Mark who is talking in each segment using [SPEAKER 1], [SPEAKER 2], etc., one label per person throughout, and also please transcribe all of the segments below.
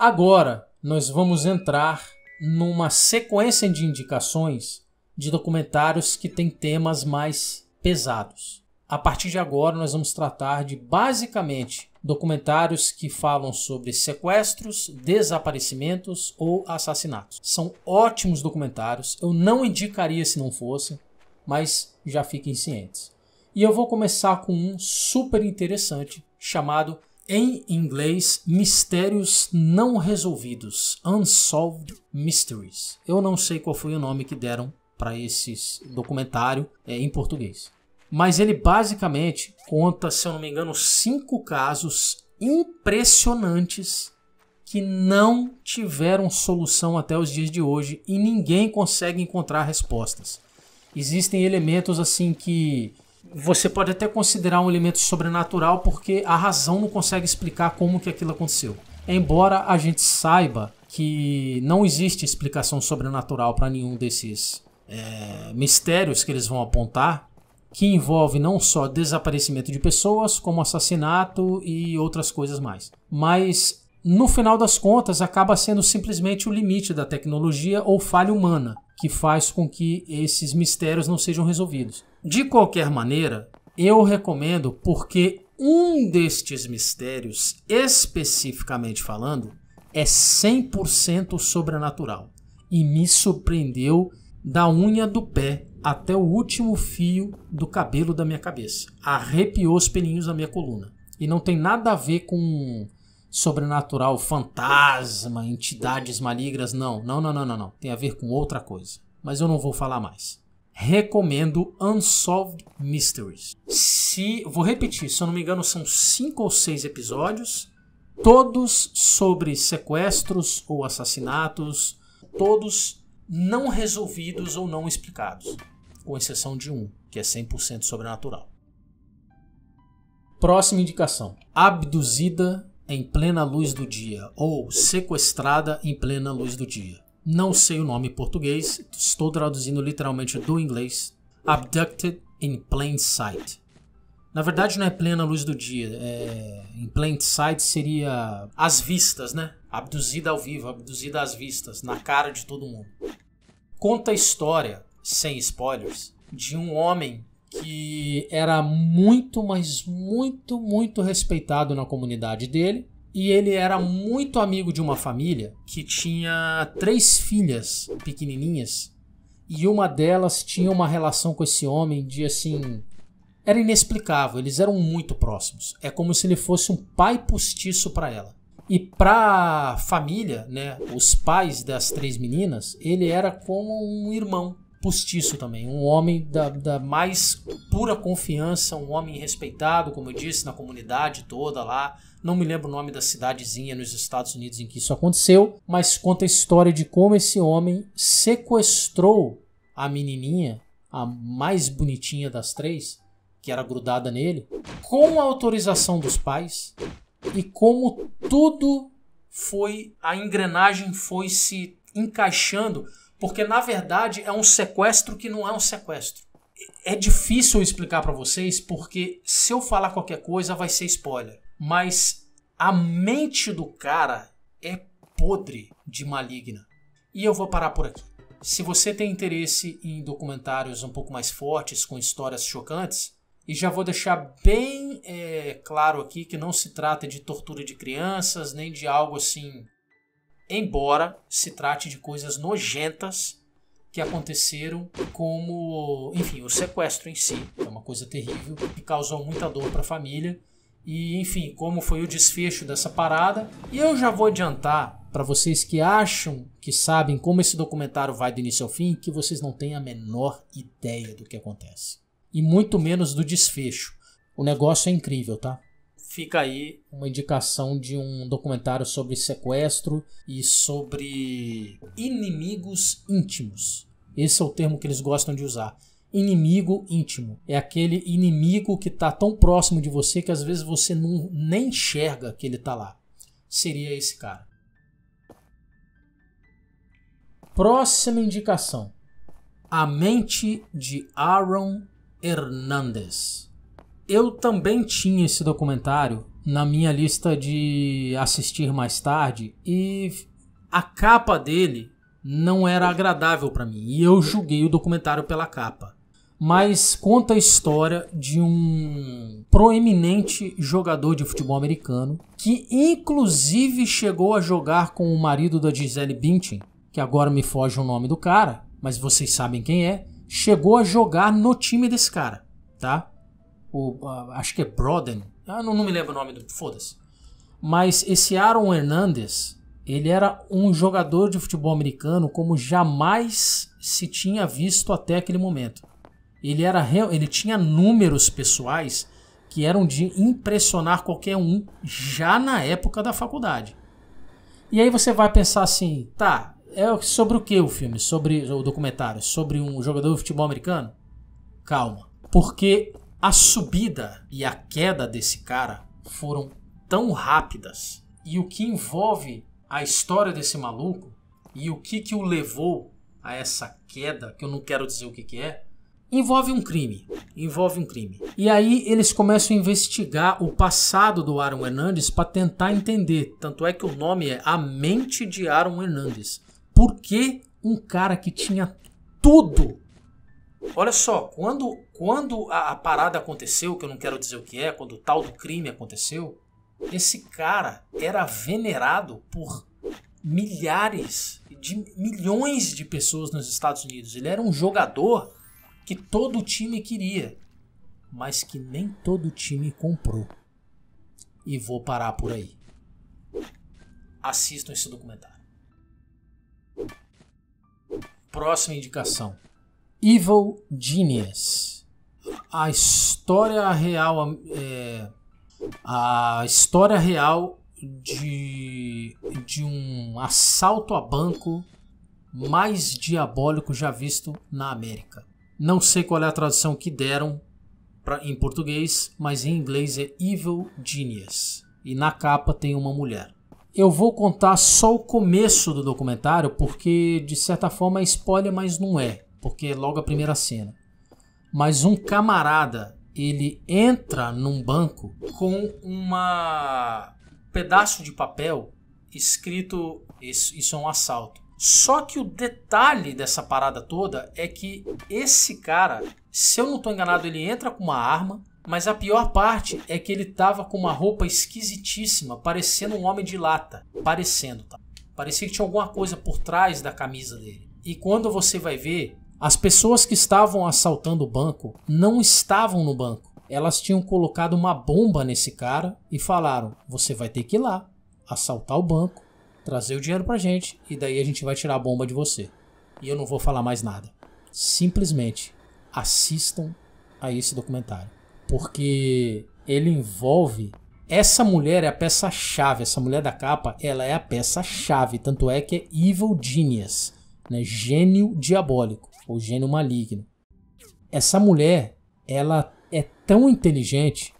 [SPEAKER 1] Agora, nós vamos entrar numa sequência de indicações de documentários que têm temas mais pesados. A partir de agora, nós vamos tratar de basicamente documentários que falam sobre sequestros, desaparecimentos ou assassinatos. São ótimos documentários, eu não indicaria se não fosse, mas já fiquem cientes. E eu vou começar com um super interessante chamado em inglês, mistérios não resolvidos, unsolved mysteries. Eu não sei qual foi o nome que deram para esse documentário é, em português. Mas ele basicamente conta, se eu não me engano, cinco casos impressionantes que não tiveram solução até os dias de hoje e ninguém consegue encontrar respostas. Existem elementos assim que você pode até considerar um elemento sobrenatural porque a razão não consegue explicar como que aquilo aconteceu. Embora a gente saiba que não existe explicação sobrenatural para nenhum desses é, mistérios que eles vão apontar, que envolve não só desaparecimento de pessoas, como assassinato e outras coisas mais. Mas no final das contas acaba sendo simplesmente o limite da tecnologia ou falha humana que faz com que esses mistérios não sejam resolvidos. De qualquer maneira, eu recomendo porque um destes mistérios, especificamente falando, é 100% sobrenatural e me surpreendeu da unha do pé até o último fio do cabelo da minha cabeça. Arrepiou os pelinhos da minha coluna. E não tem nada a ver com sobrenatural, fantasma, entidades malignas. Não, não, não, não, não, não. Tem a ver com outra coisa. Mas eu não vou falar mais. Recomendo Unsolved Mysteries. Se, vou repetir, se eu não me engano, são cinco ou seis episódios, todos sobre sequestros ou assassinatos, todos não resolvidos ou não explicados, com exceção de um, que é 100% sobrenatural. Próxima indicação: Abduzida em plena luz do dia ou sequestrada em plena luz do dia. Não sei o nome em português, estou traduzindo literalmente do inglês. Abducted in plain sight. Na verdade, não é plena luz do dia. É, em plain sight seria as vistas, né? Abduzida ao vivo, abduzida às vistas, na cara de todo mundo. Conta a história, sem spoilers, de um homem que era muito, mas muito, muito respeitado na comunidade dele. E ele era muito amigo de uma família que tinha três filhas pequenininhas. E uma delas tinha uma relação com esse homem de assim. Era inexplicável, eles eram muito próximos. É como se ele fosse um pai postiço para ela. E para a família, né, os pais das três meninas, ele era como um irmão postiço também, um homem da, da mais pura confiança, um homem respeitado, como eu disse, na comunidade toda lá. Não me lembro o nome da cidadezinha nos Estados Unidos em que isso aconteceu, mas conta a história de como esse homem sequestrou a menininha, a mais bonitinha das três, que era grudada nele, com a autorização dos pais e como tudo foi, a engrenagem foi se encaixando porque na verdade é um sequestro que não é um sequestro. É difícil explicar para vocês porque se eu falar qualquer coisa vai ser spoiler, mas a mente do cara é podre de maligna. E eu vou parar por aqui. Se você tem interesse em documentários um pouco mais fortes, com histórias chocantes, e já vou deixar bem é, claro aqui que não se trata de tortura de crianças, nem de algo assim embora se trate de coisas nojentas que aconteceram, como, enfim, o sequestro em si, é uma coisa terrível que causou muita dor para a família. E, enfim, como foi o desfecho dessa parada. E eu já vou adiantar para vocês que acham que sabem como esse documentário vai do início ao fim, que vocês não têm a menor ideia do que acontece. E muito menos do desfecho. O negócio é incrível, tá? fica aí uma indicação de um documentário sobre sequestro e sobre inimigos íntimos. Esse é o termo que eles gostam de usar. Inimigo íntimo é aquele inimigo que está tão próximo de você que às vezes você não, nem enxerga que ele está lá. Seria esse cara. Próxima indicação: A Mente de Aaron Hernandez. Eu também tinha esse documentário na minha lista de assistir mais tarde e a capa dele não era agradável para mim e eu julguei o documentário pela capa. Mas conta a história de um proeminente jogador de futebol americano que inclusive chegou a jogar com o marido da Gisele Bündchen, que agora me foge o nome do cara, mas vocês sabem quem é, chegou a jogar no time desse cara, tá? o, acho que é Broden, ah, não, não me lembro o nome do, foda-se. Mas esse Aaron Hernandes, ele era um jogador de futebol americano como jamais se tinha visto até aquele momento. Ele era ele tinha números pessoais que eram de impressionar qualquer um já na época da faculdade. E aí você vai pensar assim, tá, é sobre o que o filme, sobre o documentário, sobre um jogador de futebol americano? Calma, porque a subida e a queda desse cara foram tão rápidas e o que envolve a história desse maluco e o que, que o levou a essa queda, que eu não quero dizer o que, que é, envolve um crime. Envolve um crime. E aí eles começam a investigar o passado do Aaron Hernandes para tentar entender. Tanto é que o nome é A Mente de Aaron Hernandes. Por que um cara que tinha tudo Olha só, quando, quando a, a, parada aconteceu, que eu não quero dizer o que é, quando o tal do crime aconteceu, esse cara era venerado por milhares, de milhões de pessoas nos Estados Unidos. Ele era um jogador que todo time queria, mas que nem todo time comprou. E vou parar por aí. Assistam esse documentário. Próxima indicação. Evil Genius. A história real. É, a história real de, de um assalto a banco mais diabólico já visto na América. Não sei qual é a tradução que deram pra, em português, mas em inglês é Evil Genius. E na capa tem uma mulher. Eu vou contar só o começo do documentário porque, de certa forma, é spoiler, mas não é porque é logo a primeira cena. Mas um camarada, ele entra num banco com uma pedaço de papel escrito isso, isso é um assalto. Só que o detalhe dessa parada toda é que esse cara, se eu não estou enganado, ele entra com uma arma, mas a pior parte é que ele tava com uma roupa esquisitíssima, parecendo um homem de lata, parecendo, tá? Parecia que tinha alguma coisa por trás da camisa dele. E quando você vai ver, as pessoas que estavam assaltando o banco não estavam no banco. Elas tinham colocado uma bomba nesse cara e falaram: "Você vai ter que ir lá assaltar o banco, trazer o dinheiro pra gente e daí a gente vai tirar a bomba de você". E eu não vou falar mais nada. Simplesmente assistam a esse documentário, porque ele envolve essa mulher é a peça-chave, essa mulher da capa, ela é a peça-chave, tanto é que é Evil Genius, né? Gênio diabólico. O gênio maligno. Essa mulher, ela é tão inteligente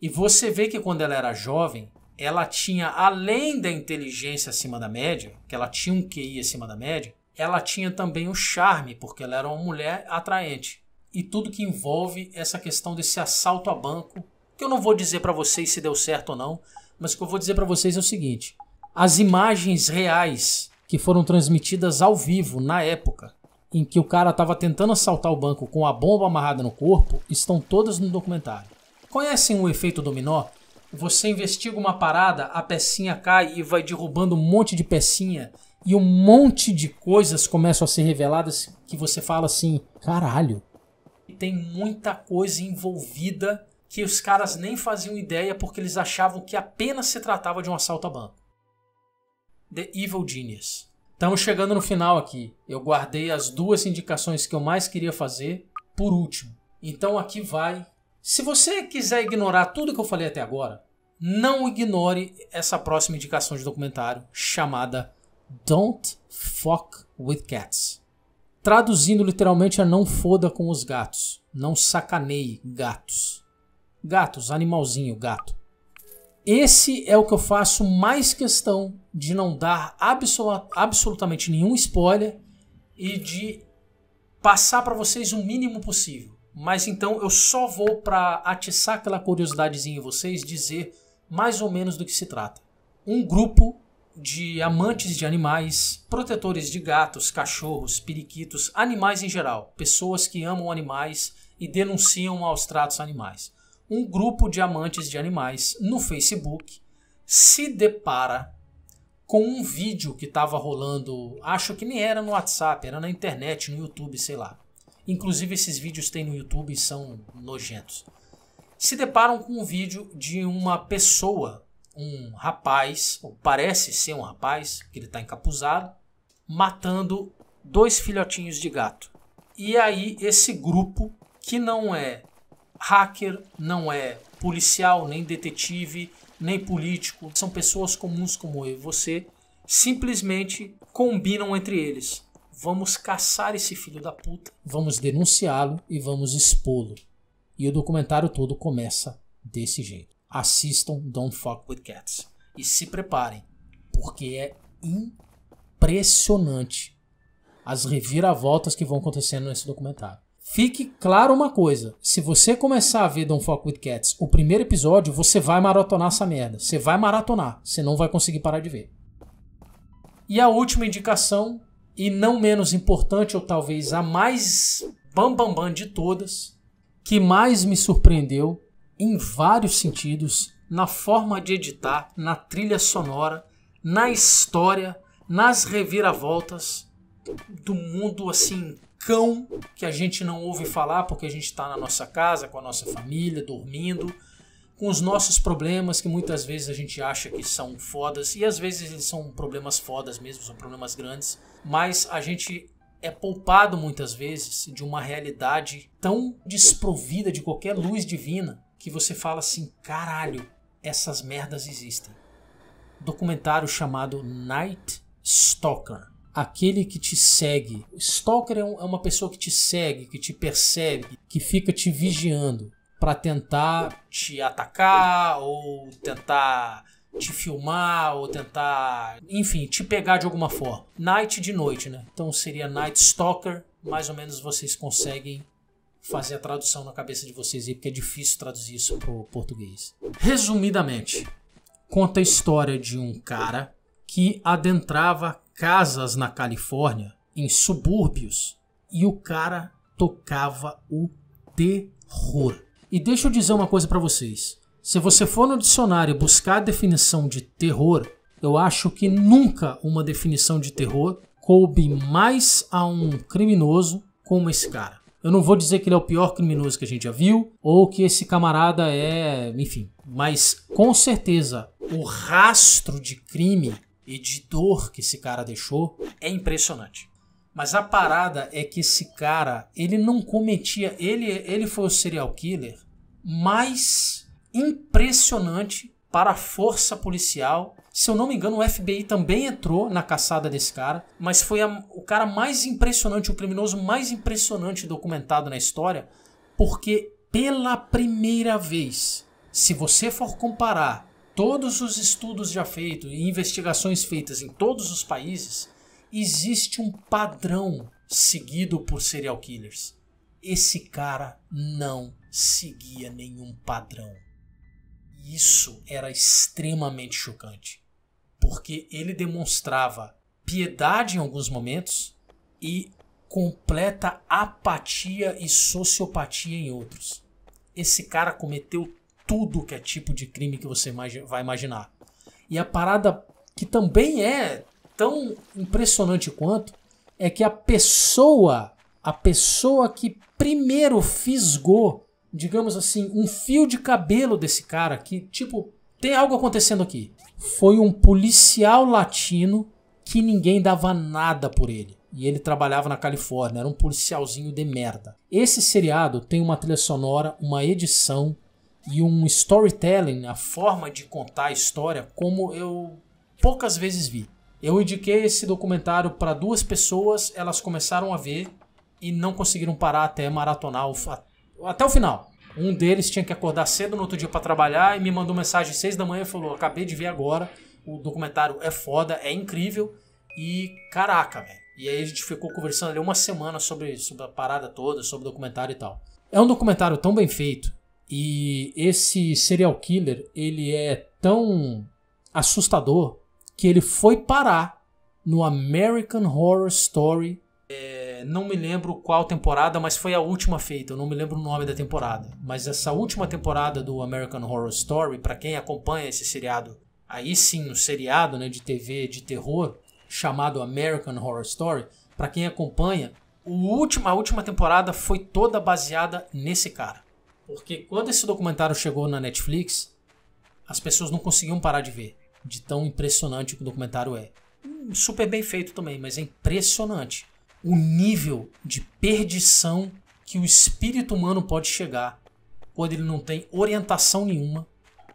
[SPEAKER 1] e você vê que quando ela era jovem, ela tinha além da inteligência acima da média, que ela tinha um QI acima da média, ela tinha também o um charme, porque ela era uma mulher atraente. E tudo que envolve essa questão desse assalto a banco, que eu não vou dizer para vocês se deu certo ou não, mas o que eu vou dizer para vocês é o seguinte: as imagens reais que foram transmitidas ao vivo na época em que o cara estava tentando assaltar o banco com a bomba amarrada no corpo estão todas no documentário. Conhecem o efeito dominó? Você investiga uma parada, a pecinha cai e vai derrubando um monte de pecinha e um monte de coisas começam a ser reveladas que você fala assim: caralho. Tem muita coisa envolvida que os caras nem faziam ideia porque eles achavam que apenas se tratava de um assalto a banco. The Evil Genius. Estamos chegando no final aqui. Eu guardei as duas indicações que eu mais queria fazer por último. Então aqui vai. Se você quiser ignorar tudo que eu falei até agora, não ignore essa próxima indicação de documentário chamada Don't Fuck with Cats. Traduzindo literalmente é não foda com os gatos, não sacaneie gatos. Gatos, animalzinho, gato. Esse é o que eu faço mais questão de não dar absolutamente nenhum spoiler e de passar para vocês o mínimo possível. Mas então eu só vou para atiçar aquela curiosidadezinha em vocês dizer mais ou menos do que se trata. Um grupo de amantes de animais, protetores de gatos, cachorros, periquitos, animais em geral, pessoas que amam animais e denunciam maus tratos animais um grupo de amantes de animais no Facebook se depara com um vídeo que estava rolando, acho que nem era no WhatsApp, era na internet, no YouTube, sei lá. Inclusive esses vídeos tem no YouTube e são nojentos. Se deparam com um vídeo de uma pessoa, um rapaz, ou parece ser um rapaz, que ele está encapuzado, matando dois filhotinhos de gato. E aí esse grupo, que não é hacker não é policial, nem detetive, nem político. São pessoas comuns como eu e você. Simplesmente combinam entre eles. Vamos caçar esse filho da puta, vamos denunciá-lo e vamos expô-lo. E o documentário todo começa desse jeito. Assistam Don't Fuck with Cats. E se preparem, porque é impressionante as reviravoltas que vão acontecendo nesse documentário. Fique claro uma coisa: se você começar a ver Don't Fuck With Cats, o primeiro episódio, você vai maratonar essa merda. Você vai maratonar, você não vai conseguir parar de ver. E a última indicação, e não menos importante, ou talvez a mais bambambam bam, bam de todas, que mais me surpreendeu em vários sentidos, na forma de editar, na trilha sonora, na história, nas reviravoltas do mundo assim cão que a gente não ouve falar porque a gente está na nossa casa, com a nossa família, dormindo, com os nossos problemas que muitas vezes a gente acha que são fodas e às vezes eles são problemas fodas mesmo, são problemas grandes, mas a gente é poupado muitas vezes de uma realidade tão desprovida de qualquer luz divina que você fala assim: caralho, essas merdas existem. Documentário chamado Night Stalker aquele que te segue. O stalker é, é, uma pessoa que te segue, que te persegue, que fica te vigiando para tentar te atacar ou tentar te filmar ou tentar, enfim, te pegar de alguma forma. Night de noite, né? Então seria Night Stalker, mais ou menos vocês conseguem fazer a tradução na cabeça de vocês aí, porque é difícil traduzir isso pro português. Resumidamente, conta a história de um cara que adentrava casas na Califórnia, em subúrbios, e o cara tocava o terror. E deixa eu dizer uma coisa para vocês. Se você for no dicionário buscar a definição de terror, eu acho que nunca uma definição de terror coube mais a um criminoso como esse cara. Eu não vou dizer que ele é o pior criminoso que a gente já viu, ou que esse camarada é. enfim. Mas com certeza o rastro de crime e de dor que esse cara deixou é impressionante. Mas a parada é que esse cara, ele não cometia. Ele, ele foi o serial killer mais impressionante para a força policial. Se eu não me engano, o FBI também entrou na caçada desse cara, mas foi a, o cara mais impressionante, o criminoso mais impressionante documentado na história, porque pela primeira vez, se você for comparar todos os estudos já feitos e investigações feitas em todos os países, existe um padrão seguido por serial killers. Esse cara não seguia nenhum padrão. Isso era extremamente chocante, porque ele demonstrava piedade em alguns momentos e completa apatia e sociopatia em outros. Esse cara cometeu tudo que é tipo de crime que você vai imaginar. E a parada que também é tão impressionante quanto é que a pessoa, a pessoa que primeiro fisgou, digamos assim, um fio de cabelo desse cara, que tipo, tem algo acontecendo aqui, foi um policial latino que ninguém dava nada por ele. E ele trabalhava na Califórnia, era um policialzinho de merda. Esse seriado tem uma trilha sonora, uma edição e um storytelling, a forma de contar a história, como eu poucas vezes vi. Eu indiquei esse documentário para duas pessoas, elas começaram a ver e não conseguiram parar até maratonar o até o final. Um deles tinha que acordar cedo no outro dia para trabalhar e me mandou mensagem às seis da manhã e falou: Acabei de ver agora, o documentário é foda, é incrível e caraca, velho. E aí a gente ficou conversando ali uma semana sobre, sobre a parada toda, sobre o documentário e tal. É um documentário tão bem feito e esse serial killer, ele é tão assustador que ele foi parar no American Horror Story. É, não me lembro qual temporada, mas foi a última feita. Eu não me lembro o nome da temporada. Mas essa última temporada do American Horror Story, para quem acompanha esse seriado, aí sim, um seriado né, de TV de terror chamado American Horror Story, para quem acompanha, o último, a última temporada foi toda baseada nesse cara. Porque quando esse documentário chegou na Netflix, as pessoas não conseguiam parar de ver, de tão impressionante que o documentário é. Super bem feito também, mas é impressionante o nível de perdição que o espírito humano pode chegar quando ele não tem orientação nenhuma,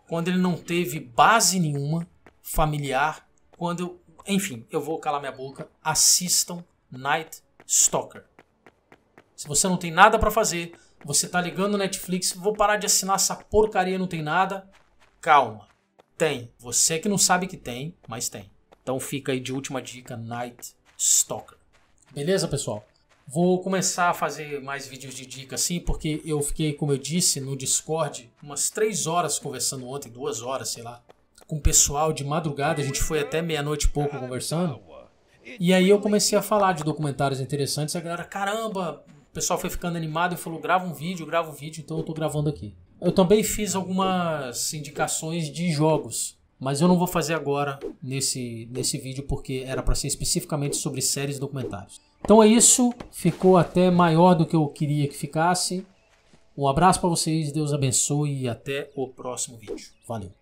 [SPEAKER 1] quando ele não teve base nenhuma familiar, quando. Enfim, eu vou calar minha boca. Assistam Night Stalker. Se você não tem nada para fazer, você tá ligando o Netflix, vou parar de assinar essa porcaria, não tem nada. Calma. Tem. Você que não sabe que tem, mas tem. Então fica aí de última dica, Night Stalker. Beleza, pessoal? Vou começar a fazer mais vídeos de dica assim, porque eu fiquei, como eu disse, no Discord umas três horas conversando ontem, duas horas, sei lá, com o pessoal de madrugada. A gente foi até meia-noite e pouco conversando. E aí eu comecei a falar de documentários interessantes. a galera, caramba, o pessoal foi ficando animado e falou: grava um vídeo, grava um vídeo, então eu tô gravando aqui. Eu também fiz algumas indicações de jogos, mas eu não vou fazer agora nesse, nesse vídeo porque era para ser especificamente sobre séries e documentários. Então é isso, ficou até maior do que eu queria que ficasse. Um abraço para vocês, Deus abençoe e até o próximo vídeo. Valeu!